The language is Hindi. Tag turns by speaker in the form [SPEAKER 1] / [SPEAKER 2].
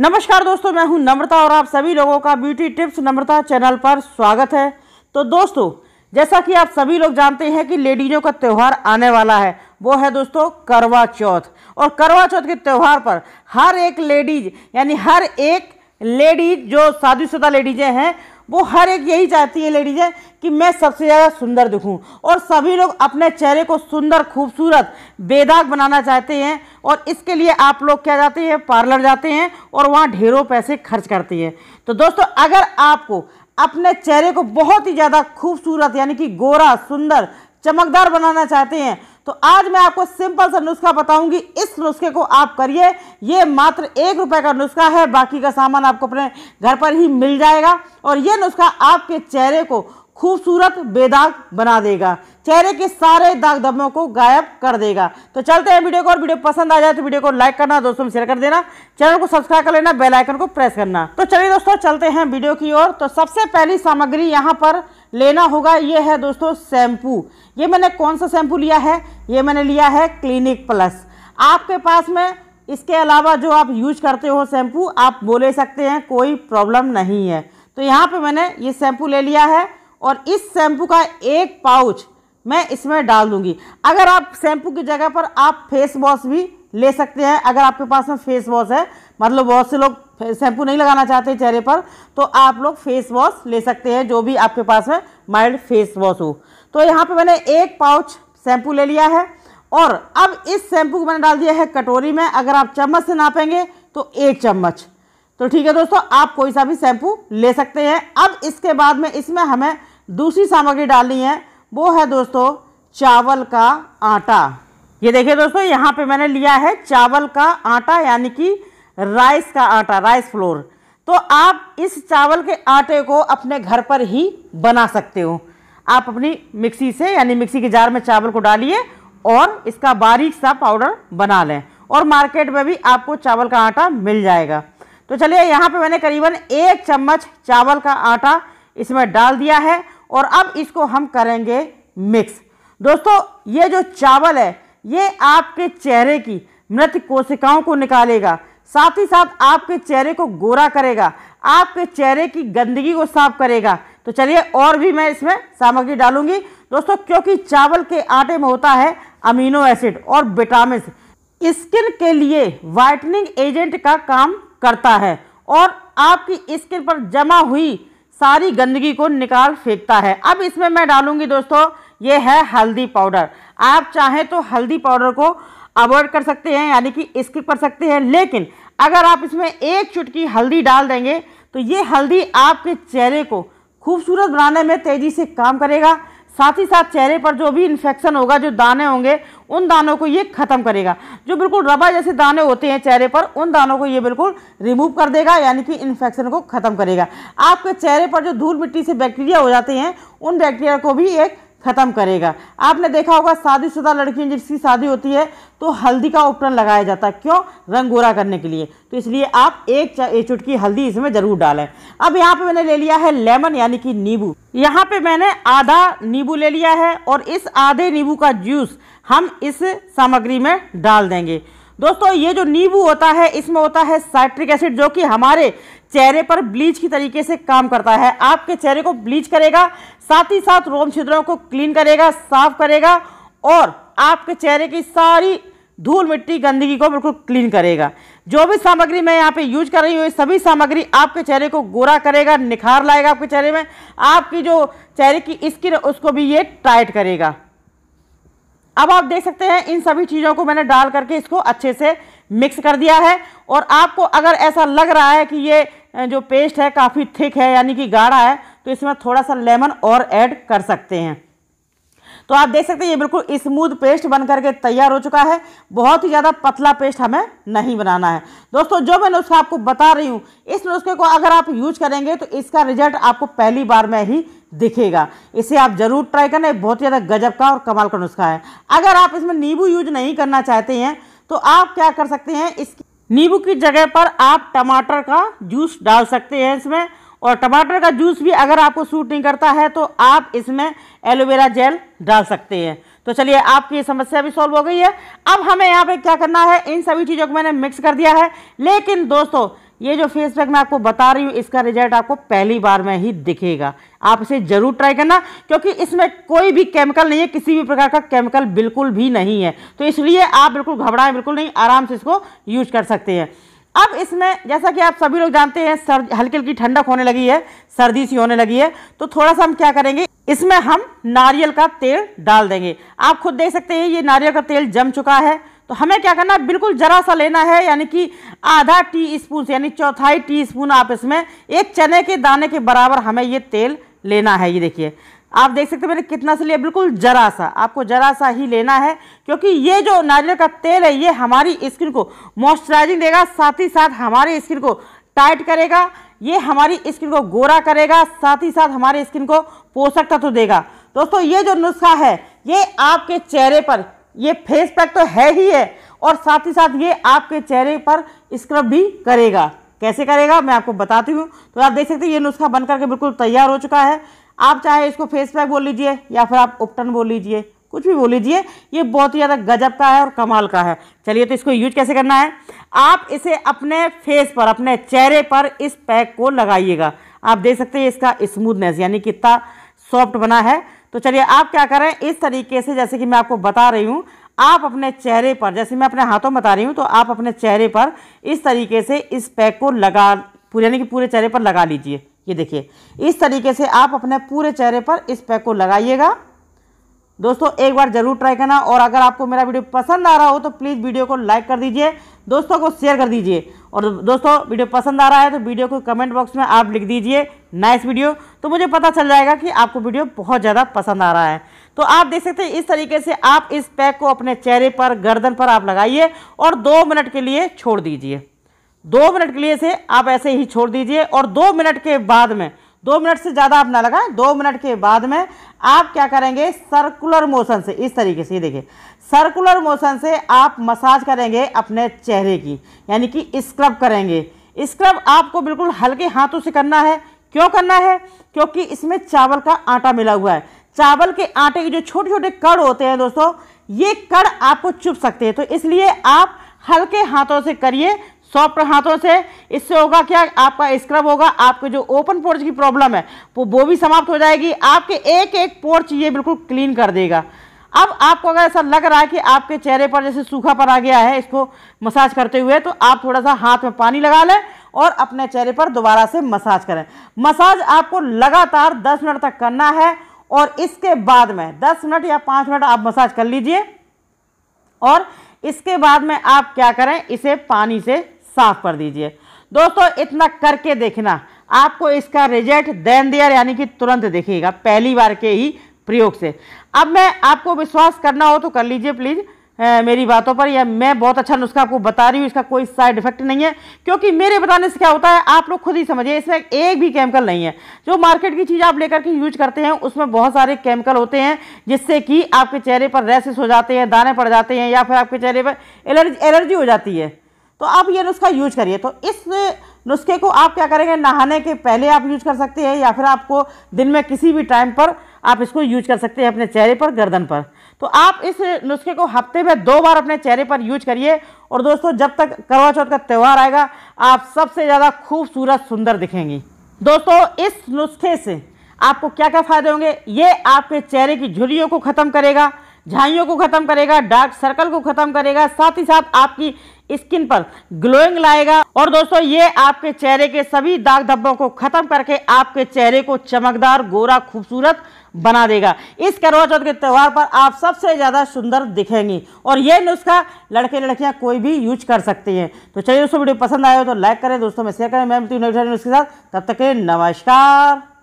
[SPEAKER 1] नमस्कार दोस्तों मैं हूं नम्रता और आप सभी लोगों का ब्यूटी टिप्स नम्रता चैनल पर स्वागत है तो दोस्तों जैसा कि आप सभी लोग जानते हैं कि लेडीजों का त्यौहार आने वाला है वो है दोस्तों करवा चौथ और करवा चौथ के त्यौहार पर हर एक लेडीज यानी हर एक लेडीज जो शादीशुदा लेडीजें हैं वो हर एक यही चाहती है लेडीज़ है कि मैं सबसे ज़्यादा सुंदर दिखूं और सभी लोग अपने चेहरे को सुंदर खूबसूरत बेदाग बनाना चाहते हैं और इसके लिए आप लोग क्या जाते हैं पार्लर जाते हैं और वहाँ ढेरों पैसे खर्च करते हैं तो दोस्तों अगर आपको अपने चेहरे को बहुत ही ज़्यादा खूबसूरत यानी कि गोरा सुंदर चमकदार बनाना चाहते हैं तो आज मैं आपको सिंपल सा नुस्खा बताऊंगी इस नुस्खे को आप करिए ये मात्र एक रुपए का नुस्खा है बाकी का सामान आपको अपने घर पर ही मिल जाएगा और ये नुस्खा आपके चेहरे को खूबसूरत बेदाग बना देगा चेहरे के सारे दाग दबों को गायब कर देगा तो चलते हैं वीडियो को और वीडियो पसंद आ जाए तो वीडियो को लाइक करना दोस्तों में शेयर कर देना चैनल को सब्सक्राइब कर लेना बेल आइकन को प्रेस करना तो चलिए दोस्तों चलते हैं वीडियो की ओर तो सबसे पहली सामग्री यहाँ पर लेना होगा ये है दोस्तों शैम्पू ये मैंने कौन सा शैम्पू लिया है ये मैंने लिया है क्लिनिक प्लस आपके पास में इसके अलावा जो आप यूज करते हो शैम्पू आप वो ले सकते हैं कोई प्रॉब्लम नहीं है तो यहाँ पे मैंने ये शैम्पू ले लिया है और इस शैम्पू का एक पाउच मैं इसमें डाल दूंगी अगर आप शैम्पू की जगह पर आप फेस वॉश भी ले सकते हैं अगर आपके पास में फेस वॉश है मतलब बहुत से लोग शैम्पू नहीं लगाना चाहते चेहरे पर तो आप लोग फेस वॉश ले सकते हैं जो भी आपके पास में माइल्ड फेस वॉश हो तो यहाँ पे मैंने एक पाउच शैम्पू ले लिया है और अब इस शैम्पू को मैंने डाल दिया है कटोरी में अगर आप चम्मच से नापेंगे तो एक चम्मच तो ठीक है दोस्तों आप कोई सा भी शैम्पू ले सकते हैं अब इसके बाद में इसमें हमें दूसरी सामग्री डालनी है वो है दोस्तों चावल का आटा ये देखिए दोस्तों यहाँ पे मैंने लिया है चावल का आटा यानी कि राइस का आटा राइस फ्लोर तो आप इस चावल के आटे को अपने घर पर ही बना सकते हो आप अपनी मिक्सी से यानी मिक्सी के जार में चावल को डालिए और इसका बारीक सा पाउडर बना लें और मार्केट में भी आपको चावल का आटा मिल जाएगा तो चलिए यहाँ पे मैंने करीबन एक चम्मच चावल का आटा इसमें डाल दिया है और अब इसको हम करेंगे मिक्स दोस्तों ये जो चावल है ये आपके चेहरे की मृत कोशिकाओं को निकालेगा साथ ही साथ आपके चेहरे को गोरा करेगा आपके चेहरे की गंदगी को साफ करेगा तो चलिए और भी मैं इसमें सामग्री डालूंगी दोस्तों क्योंकि चावल के आटे में होता है अमीनो एसिड और विटामिन स्किन के लिए वाइटनिंग एजेंट का काम करता है और आपकी स्किन पर जमा हुई सारी गंदगी को निकाल फेंकता है अब इसमें मैं डालूंगी दोस्तों ये है हल्दी पाउडर आप चाहें तो हल्दी पाउडर को अवॉइड कर सकते हैं यानी कि स्किप कर सकते हैं लेकिन अगर आप इसमें एक चुटकी हल्दी डाल देंगे तो ये हल्दी आपके चेहरे को खूबसूरत बनाने में तेज़ी से काम करेगा साथ ही साथ चेहरे पर जो भी इन्फेक्शन होगा जो दाने होंगे उन दानों को ये ख़त्म करेगा जो बिल्कुल रबा जैसे दाने होते हैं चेहरे पर उन दानों को ये बिल्कुल रिमूव कर देगा यानी कि इन्फेक्शन को ख़त्म करेगा आपके चेहरे पर जो धूल मिट्टी से बैक्टीरिया हो जाते हैं उन बैक्टीरिया को भी एक ख़त्म करेगा आपने देखा होगा शादीशुदा लड़कियों जिसकी शादी होती है तो हल्दी का उपकरण लगाया जाता है क्यों रंग गोरा करने के लिए तो इसलिए आप एक चुटकी हल्दी इसमें ज़रूर डालें अब यहाँ पे मैंने ले लिया है लेमन यानी कि नींबू यहाँ पे मैंने आधा नींबू ले लिया है और इस आधे नींबू का जूस हम इस सामग्री में डाल देंगे दोस्तों ये जो नींबू होता है इसमें होता है साइट्रिक एसिड जो कि हमारे चेहरे पर ब्लीच की तरीके से काम करता है आपके चेहरे को ब्लीच करेगा साथ ही साथ रोम छिद्रों को क्लीन करेगा साफ करेगा और आपके चेहरे की सारी धूल मिट्टी गंदगी को बिल्कुल क्लीन करेगा जो भी सामग्री मैं यहाँ पे यूज कर रही हूँ ये सभी सामग्री आपके चेहरे को गोरा करेगा निखार लाएगा आपके चेहरे में आपकी जो चेहरे की स्किन उसको भी ये टाइट करेगा अब आप देख सकते हैं इन सभी चीज़ों को मैंने डाल करके इसको अच्छे से मिक्स कर दिया है और आपको अगर ऐसा लग रहा है कि ये जो पेस्ट है काफ़ी थिक है यानी कि गाढ़ा है तो इसमें थोड़ा सा लेमन और ऐड कर सकते हैं तो आप देख सकते हैं ये बिल्कुल स्मूथ पेस्ट बन करके तैयार हो चुका है बहुत ही ज़्यादा पतला पेस्ट हमें नहीं बनाना है दोस्तों जो मैं नुस्खा आपको बता रही हूँ इस नुस्खे को अगर आप यूज करेंगे तो इसका रिजल्ट आपको पहली बार में ही दिखेगा इसे आप ज़रूर ट्राई करना बहुत ही ज़्यादा गजब का और कमाल का नुस्खा है अगर आप इसमें नींबू यूज नहीं करना चाहते हैं तो आप क्या कर सकते हैं इस नींबू की जगह पर आप टमाटर का जूस डाल सकते हैं इसमें और टमाटर का जूस भी अगर आपको सूट नहीं करता है तो आप इसमें एलोवेरा जेल डाल सकते हैं तो चलिए आपकी समस्या भी सॉल्व हो गई है अब हमें यहाँ पे क्या करना है इन सभी चीज़ों को मैंने मिक्स कर दिया है लेकिन दोस्तों ये जो फेस पैक मैं आपको बता रही हूँ इसका रिजल्ट आपको पहली बार में ही दिखेगा आप इसे ज़रूर ट्राई करना क्योंकि इसमें कोई भी केमिकल नहीं है किसी भी प्रकार का केमिकल बिल्कुल भी नहीं है तो इसलिए आप बिल्कुल घबराएं बिल्कुल नहीं आराम से इसको यूज कर सकते हैं अब इसमें जैसा कि आप सभी लोग जानते हैं सर्दी हल्की हल्की ठंडक होने लगी है सर्दी सी होने लगी है तो थोड़ा सा हम क्या करेंगे इसमें हम नारियल का तेल डाल देंगे आप खुद देख सकते हैं ये नारियल का तेल जम चुका है तो हमें क्या करना है बिल्कुल ज़रा सा लेना है यानी कि आधा टी स्पून से यानी चौथाई टी स्पून आप इसमें एक चने के दाने के बराबर हमें ये तेल लेना है ये देखिए आप देख सकते हैं मैंने कितना से लिया बिल्कुल जरा सा आपको जरा सा ही लेना है क्योंकि ये जो नारियल का तेल है ये हमारी स्किन को मॉइस्चराइजिंग देगा साथ ही साथ हमारी स्किन को टाइट करेगा ये हमारी स्किन को गोरा करेगा साथ ही साथ हमारे स्किन को पोषक तत्व देगा दोस्तों ये जो नुस्खा है ये आपके चेहरे पर ये फेस पैक तो है ही है और साथ ही साथ ये आपके चेहरे पर स्क्रब भी करेगा कैसे करेगा मैं आपको बताती हूँ तो आप देख सकते हैं ये नुस्खा बन करके बिल्कुल तैयार हो चुका है आप चाहे इसको फेस पैक बोल लीजिए या फिर आप उपटन बोल लीजिए कुछ भी बोल लीजिए ये बहुत ही ज़्यादा गजब का है और कमाल का है चलिए तो इसको यूज कैसे करना है आप इसे अपने फेस पर अपने चेहरे पर इस पैक को लगाइएगा आप देख सकते हैं इसका स्मूथनेस यानी कितना सॉफ्ट बना है तो चलिए आप क्या करें इस तरीके से जैसे कि मैं आपको बता रही हूँ आप अपने चेहरे पर जैसे मैं अपने हाथों बता रही हूँ तो आप अपने चेहरे पर इस तरीके से इस पैक को लगा पूरे यानी कि पूरे चेहरे पर लगा लीजिए ये देखिए इस तरीके से आप अपने पूरे चेहरे पर इस पैक को लगाइएगा दोस्तों एक बार ज़रूर ट्राई करना और अगर आपको मेरा वीडियो पसंद आ रहा हो तो प्लीज़ वीडियो को लाइक कर दीजिए दोस्तों को शेयर कर दीजिए और दोस्तों वीडियो पसंद आ रहा है तो वीडियो को कमेंट बॉक्स में आप लिख दीजिए नाइस वीडियो तो मुझे पता चल जाएगा कि आपको वीडियो बहुत ज़्यादा पसंद आ रहा है तो आप देख सकते हैं इस तरीके से आप इस पैक को अपने चेहरे पर गर्दन पर आप लगाइए और दो मिनट के लिए छोड़ दीजिए दो मिनट के लिए से आप ऐसे ही छोड़ दीजिए और दो मिनट के बाद में दो मिनट से ज़्यादा आप ना लगाएं दो मिनट के बाद में आप क्या करेंगे सर्कुलर मोशन से इस तरीके से ये देखिए सर्कुलर मोशन से आप मसाज करेंगे अपने चेहरे की यानी कि स्क्रब करेंगे स्क्रब आपको बिल्कुल हल्के हाथों से करना है क्यों करना है क्योंकि इसमें चावल का आटा मिला हुआ है चावल के आटे के जो छोटे छोटे कड़ होते हैं दोस्तों ये कड़ आपको चुप सकते हैं तो इसलिए आप हल्के हाथों से करिए सॉफ्ट हाथों से इससे होगा क्या आपका स्क्रब होगा आपके जो ओपन पोर्च की प्रॉब्लम है वो वो भी समाप्त हो जाएगी आपके एक एक पोर्च ये बिल्कुल क्लीन कर देगा अब आपको अगर ऐसा लग रहा है कि आपके चेहरे पर जैसे सूखा पर आ गया है इसको मसाज करते हुए तो आप थोड़ा सा हाथ में पानी लगा लें और अपने चेहरे पर दोबारा से मसाज करें मसाज आपको लगातार 10 मिनट तक करना है और इसके बाद में 10 मिनट या 5 मिनट आप मसाज कर लीजिए और इसके बाद में आप क्या करें इसे पानी से साफ कर दीजिए दोस्तों इतना करके देखना आपको इसका रिजल्ट देन दियर यानी कि तुरंत देखिएगा पहली बार के ही प्रयोग से अब मैं आपको विश्वास करना हो तो कर लीजिए प्लीज़ मेरी बातों पर या मैं बहुत अच्छा नुस्खा आपको बता रही हूँ इसका कोई साइड इफेक्ट नहीं है क्योंकि मेरे बताने से क्या होता है आप लोग खुद ही समझिए इसमें एक भी केमिकल नहीं है जो मार्केट की चीज़ आप लेकर के यूज करते हैं उसमें बहुत सारे केमिकल होते हैं जिससे कि आपके चेहरे पर रैसेस हो जाते हैं दाने पड़ जाते हैं या फिर आपके चेहरे पर एलर्जी एलर्जी हो जाती है तो आप ये नुस्खा यूज करिए तो इस नुस्खे को आप क्या करेंगे नहाने के पहले आप यूज कर सकते हैं या फिर आपको दिन में किसी भी टाइम पर आप इसको यूज कर सकते हैं अपने चेहरे पर गर्दन पर तो आप इस नुस्खे को हफ्ते में दो बार अपने चेहरे पर यूज करिए और दोस्तों जब तक करवा चौथ का त्यौहार आएगा आप सबसे ज़्यादा खूबसूरत सुंदर दिखेंगी दोस्तों इस नुस्खे से आपको क्या क्या फ़ायदे होंगे ये आपके चेहरे की झुरियों को ख़त्म करेगा झाइयों को ख़त्म करेगा डार्क सर्कल को ख़त्म करेगा साथ ही साथ आपकी स्किन पर ग्लोइंग लाएगा और दोस्तों ये आपके चेहरे के सभी दाग धब्बों को ख़त्म करके आपके चेहरे को चमकदार गोरा खूबसूरत बना देगा इस करवा चौथ के त्यौहार पर आप सबसे ज़्यादा सुंदर दिखेंगी और ये नुस्खा लड़के लड़कियां कोई भी यूज कर सकती हैं तो चलिए दोस्तों वीडियो पसंद आए हो तो लाइक करें दोस्तों में शेयर करें मैं उसके साथ तब तक के नमस्कार